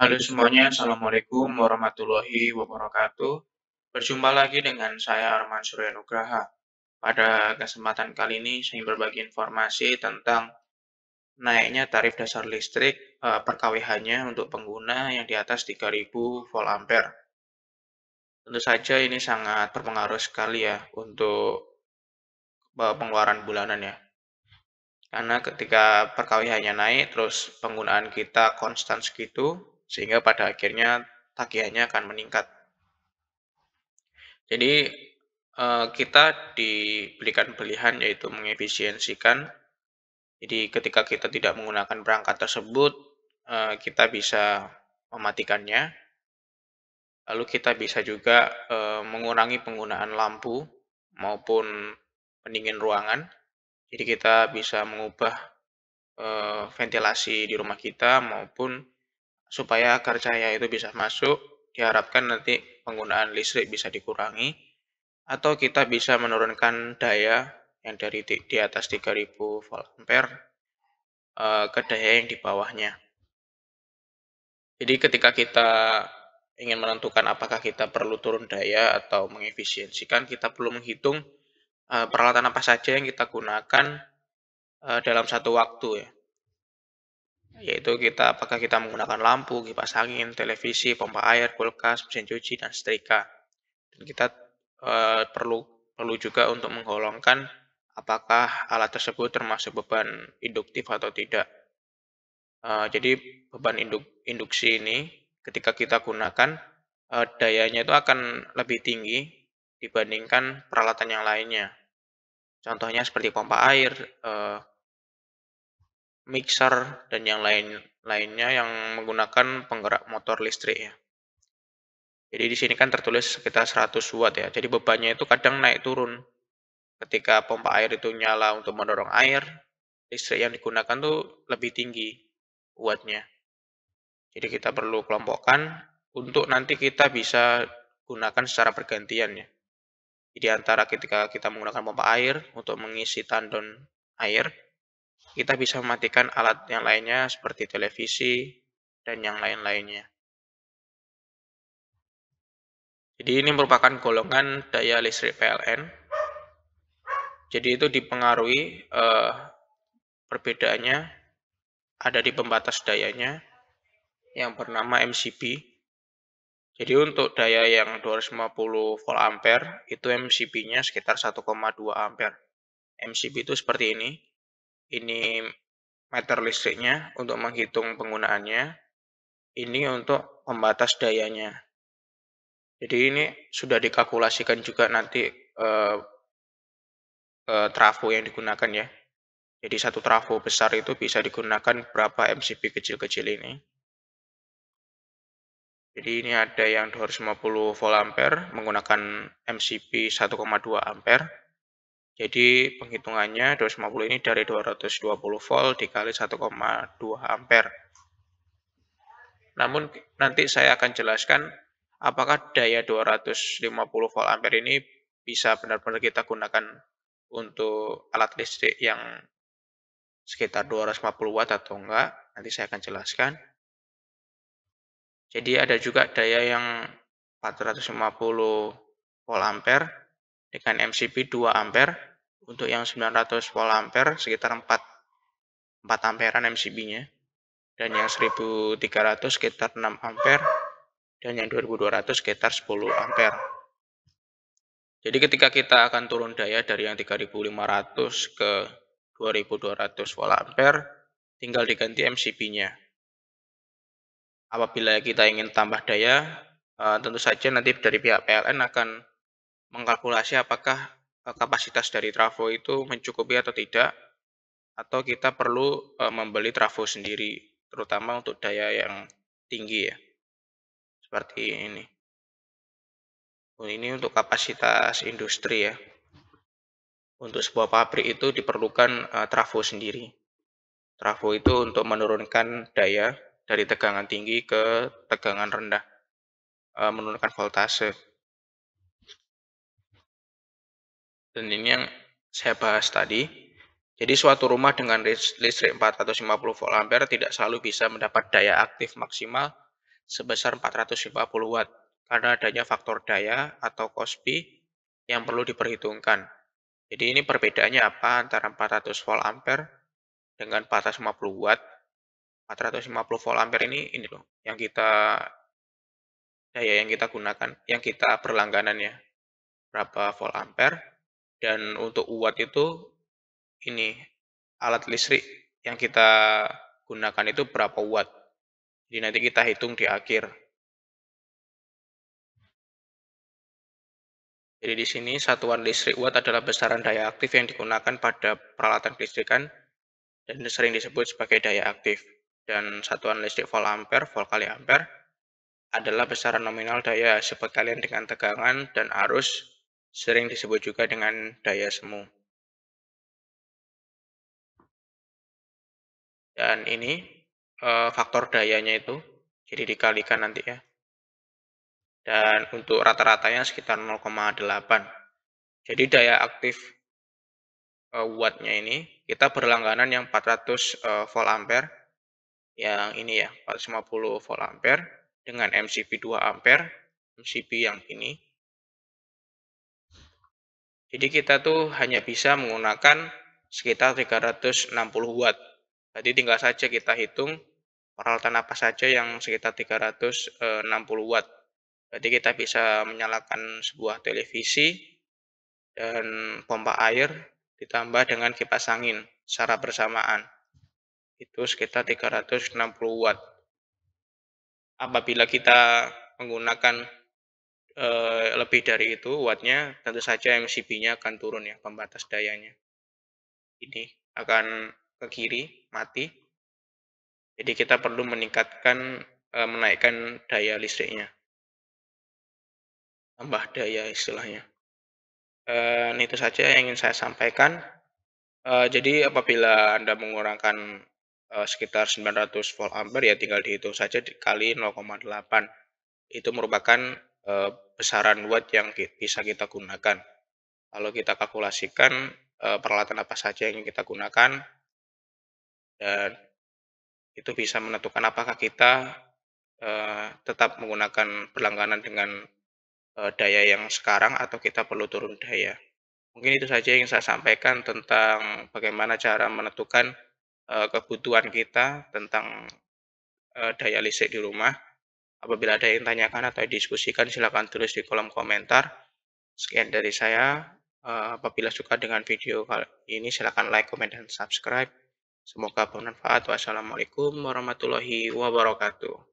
Halo semuanya, Assalamualaikum warahmatullahi wabarakatuh. Berjumpa lagi dengan saya Arman Surya Nugraha. Pada kesempatan kali ini saya berbagi informasi tentang naiknya tarif dasar listrik eh, perkawihannya per kWh-nya untuk pengguna yang di atas 3000 volt ampere. Tentu saja ini sangat berpengaruh sekali ya untuk eh, pengeluaran bulanan ya. Karena ketika perkawihannya naik, terus penggunaan kita konstan segitu, sehingga pada akhirnya tagihannya akan meningkat. Jadi eh, kita dibelikan pilihan yaitu mengefisiensikan. Jadi ketika kita tidak menggunakan perangkat tersebut, eh, kita bisa mematikannya. Lalu kita bisa juga eh, mengurangi penggunaan lampu maupun pendingin ruangan. Jadi kita bisa mengubah ventilasi di rumah kita maupun supaya akar cahaya itu bisa masuk, diharapkan nanti penggunaan listrik bisa dikurangi, atau kita bisa menurunkan daya yang dari di, di atas 3000 volt ampere eh, ke daya yang di bawahnya. Jadi ketika kita ingin menentukan apakah kita perlu turun daya atau mengefisiensikan, kita perlu menghitung uh, peralatan apa saja yang kita gunakan uh, dalam satu waktu ya yaitu kita apakah kita menggunakan lampu, kipas angin, televisi, pompa air, kulkas, mesin cuci dan setrika. Dan kita uh, perlu perlu juga untuk menggolongkan apakah alat tersebut termasuk beban induktif atau tidak. Uh, jadi beban induk, induksi ini ketika kita gunakan uh, dayanya itu akan lebih tinggi dibandingkan peralatan yang lainnya. Contohnya seperti pompa air, uh, mixer, dan yang lain lainnya yang menggunakan penggerak motor listrik ya. Jadi di sini kan tertulis sekitar 100 watt ya. Jadi bebannya itu kadang naik turun. Ketika pompa air itu nyala untuk mendorong air, listrik yang digunakan tuh lebih tinggi wattnya. Jadi kita perlu kelompokkan untuk nanti kita bisa gunakan secara bergantian ya. Jadi antara ketika kita menggunakan pompa air untuk mengisi tandon air, kita bisa mematikan alat yang lainnya seperti televisi dan yang lain-lainnya. Jadi ini merupakan golongan daya listrik PLN. Jadi itu dipengaruhi eh, perbedaannya ada di pembatas dayanya yang bernama MCB. Jadi untuk daya yang 250 volt ampere itu MCB-nya sekitar 1,2 ampere. MCB itu seperti ini. Ini meter listriknya untuk menghitung penggunaannya. Ini untuk pembatas dayanya. Jadi ini sudah dikalkulasikan juga nanti eh, eh, trafo yang digunakan ya. Jadi satu trafo besar itu bisa digunakan berapa MCB kecil-kecil ini. Jadi ini ada yang 250 volt ampere menggunakan MCB 1,2 ampere. Jadi penghitungannya 250 ini dari 220 volt dikali 1,2 ampere. Namun nanti saya akan jelaskan apakah daya 250 volt ampere ini bisa benar-benar kita gunakan untuk alat listrik yang sekitar 250 watt atau enggak. Nanti saya akan jelaskan. Jadi ada juga daya yang 450 volt ampere dengan MCB 2 ampere untuk yang 900 volt ampere sekitar 4 4 amperan MCB-nya dan yang 1300 sekitar 6 ampere dan yang 2200 sekitar 10 ampere. Jadi ketika kita akan turun daya dari yang 3500 ke 2200 volt ampere, tinggal diganti MCB-nya. Apabila kita ingin tambah daya, eh, tentu saja nanti dari pihak PLN akan mengkalkulasi apakah Eh, kapasitas dari trafo itu mencukupi atau tidak atau kita perlu eh, membeli trafo sendiri terutama untuk daya yang tinggi ya seperti ini oh, ini untuk kapasitas industri ya untuk sebuah pabrik itu diperlukan eh, trafo sendiri trafo itu untuk menurunkan daya dari tegangan tinggi ke tegangan rendah menurunkan voltase dan ini yang saya bahas tadi. Jadi suatu rumah dengan listrik 450 volt ampere tidak selalu bisa mendapat daya aktif maksimal sebesar 450 watt karena adanya faktor daya atau kospi yang perlu diperhitungkan. Jadi ini perbedaannya apa antara 400 volt ampere dengan 450 watt. 450 volt ampere ini ini loh yang kita daya yang kita gunakan, yang kita berlangganan ya. Berapa volt ampere? Dan untuk watt itu ini alat listrik yang kita gunakan itu berapa watt. Jadi nanti kita hitung di akhir. Jadi di sini satuan listrik watt adalah besaran daya aktif yang digunakan pada peralatan kelistrikan dan sering disebut sebagai daya aktif. Dan satuan listrik volt ampere, volt kali ampere adalah besaran nominal daya sebekalian dengan tegangan dan arus sering disebut juga dengan daya semu. Dan ini eh, faktor dayanya itu jadi dikalikan nanti ya. Dan untuk rata-ratanya sekitar 0,8. Jadi daya aktif eh, wattnya ini kita berlangganan yang 400 eh, volt ampere yang ini ya 450 volt ampere dengan MCB 2 ampere MCB yang ini jadi kita tuh hanya bisa menggunakan sekitar 360 watt. Jadi tinggal saja kita hitung peralatan apa saja yang sekitar 360 eh, watt. Jadi kita bisa menyalakan sebuah televisi dan pompa air ditambah dengan kipas angin secara bersamaan. Itu sekitar 360 watt. Apabila kita menggunakan Eh, lebih dari itu wattnya tentu saja MCB-nya akan turun ya pembatas dayanya ini akan ke kiri mati jadi kita perlu meningkatkan eh, menaikkan daya listriknya tambah daya istilahnya Nah itu saja yang ingin saya sampaikan eh, jadi apabila anda mengurangkan sekitar 900 volt ampere ya tinggal dihitung saja dikali 0,8 itu merupakan Eh, besaran watt yang bisa kita gunakan. Kalau kita kalkulasikan eh, peralatan apa saja yang kita gunakan dan itu bisa menentukan apakah kita eh, tetap menggunakan berlangganan dengan daya yang sekarang atau kita perlu turun daya. Mungkin itu saja yang saya sampaikan tentang bagaimana cara menentukan kebutuhan kita tentang daya listrik di rumah. Apabila ada yang tanyakan atau diskusikan, silakan tulis di kolom komentar. Sekian dari saya. Eh, apabila suka dengan video kali ini, silakan like, comment, dan subscribe. Semoga bermanfaat. Wassalamualaikum warahmatullahi wabarakatuh.